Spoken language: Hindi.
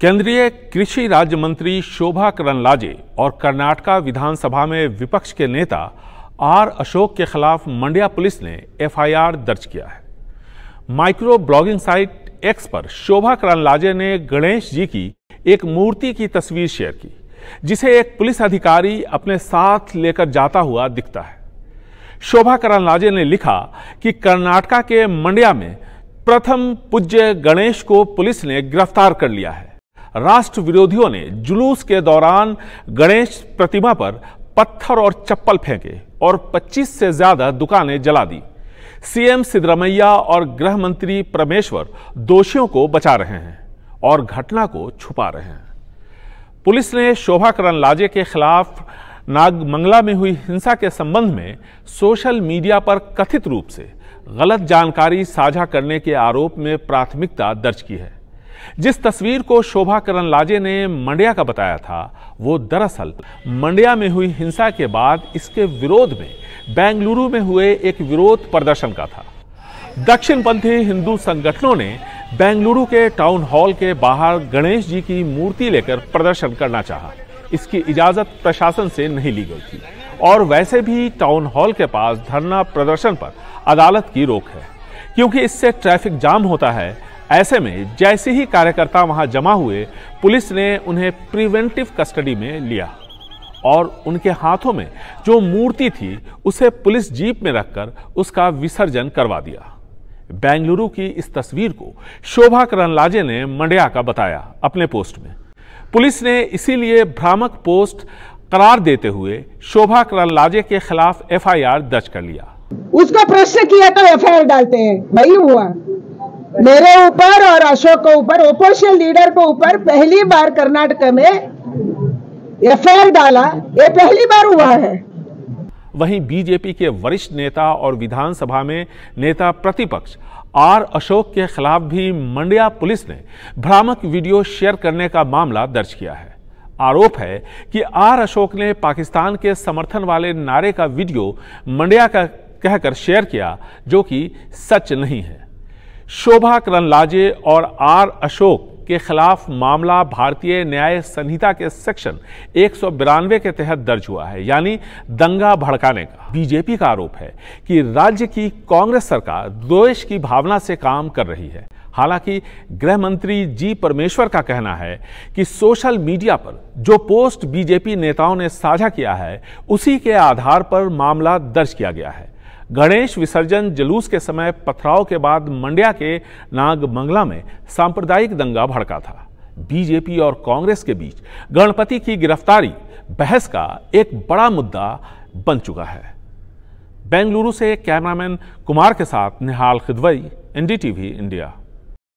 केंद्रीय कृषि राज्य मंत्री शोभा करण लाजे और कर्नाटका विधानसभा में विपक्ष के नेता आर अशोक के खिलाफ मंड्या पुलिस ने एफआईआर दर्ज किया है माइक्रो ब्लॉगिंग साइट एक्स पर शोभा करण लाजे ने गणेश जी की एक मूर्ति की तस्वीर शेयर की जिसे एक पुलिस अधिकारी अपने साथ लेकर जाता हुआ दिखता है शोभा करण लाजे ने लिखा कि कर्नाटका के मंड्या में प्रथम पूज्य गणेश को पुलिस ने गिरफ्तार कर लिया है राष्ट्र विरोधियों ने जुलूस के दौरान गणेश प्रतिमा पर पत्थर और चप्पल फेंके और 25 से ज्यादा दुकानें जला दी सीएम सिद्धरमैया और गृह मंत्री परमेश्वर दोषियों को बचा रहे हैं और घटना को छुपा रहे हैं पुलिस ने शोभाकरण लाजे के खिलाफ नागमंगला में हुई हिंसा के संबंध में सोशल मीडिया पर कथित रूप से गलत जानकारी साझा करने के आरोप में प्राथमिकता दर्ज की है जिस तस्वीर को शोभा करण लाजे ने मंडिया का बताया था वो दरअसल मंडिया में हुई हिंसा के बाद इसके विरोध में बेंगलुरु में हुए एक विरोध प्रदर्शन का था दक्षिणपंथी हिंदू संगठनों ने बेंगलुरु के टाउन हॉल के बाहर गणेश जी की मूर्ति लेकर प्रदर्शन करना चाहा इसकी इजाजत प्रशासन से नहीं ली गई थी और वैसे भी टाउन हॉल के पास धरना प्रदर्शन पर अदालत की रोक है क्योंकि इससे ट्रैफिक जाम होता है ऐसे में जैसे ही कार्यकर्ता वहां जमा हुए पुलिस ने उन्हें प्रिवेंटिव कस्टडी में लिया और उनके हाथों में जो मूर्ति थी उसे पुलिस जीप में रखकर उसका विसर्जन करवा दिया बेंगलुरु की इस तस्वीर को शोभा करनलाजे ने मंडिया का बताया अपने पोस्ट में पुलिस ने इसीलिए भ्रामक पोस्ट करार देते हुए शोभा करनलाजे के खिलाफ एफआईआर दर्ज कर लिया उसका प्रश्न किया तो एफआईआर डालते हैं वही हुआ मेरे ऊपर और अशोक के ऊपर ओपोजिशन लीडर के ऊपर पहली बार कर्नाटक में एफ डाला ये पहली बार हुआ है वहीं बीजेपी के वरिष्ठ नेता और विधानसभा में नेता प्रतिपक्ष आर अशोक के खिलाफ भी मंडिया पुलिस ने भ्रामक वीडियो शेयर करने का मामला दर्ज किया है आरोप है कि आर अशोक ने पाकिस्तान के समर्थन वाले नारे का वीडियो मंडिया का कहकर शेयर किया जो कि सच नहीं है शोभा करणलाजे और आर अशोक के खिलाफ मामला भारतीय न्याय संहिता के सेक्शन एक के तहत दर्ज हुआ है यानी दंगा भड़काने का बीजेपी का आरोप है कि राज्य की कांग्रेस सरकार द्वेष की भावना से काम कर रही है हालांकि गृह मंत्री जी परमेश्वर का कहना है कि सोशल मीडिया पर जो पोस्ट बीजेपी नेताओं ने साझा किया है उसी के आधार पर मामला दर्ज किया गया है गणेश विसर्जन जुलूस के समय पथराव के बाद मंड्या के नागमंगला में सांप्रदायिक दंगा भड़का था बीजेपी और कांग्रेस के बीच गणपति की गिरफ्तारी बहस का एक बड़ा मुद्दा बन चुका है बेंगलुरु से कैमरामैन कुमार के साथ निहाल खिदवई एनडीटीवी इंडिया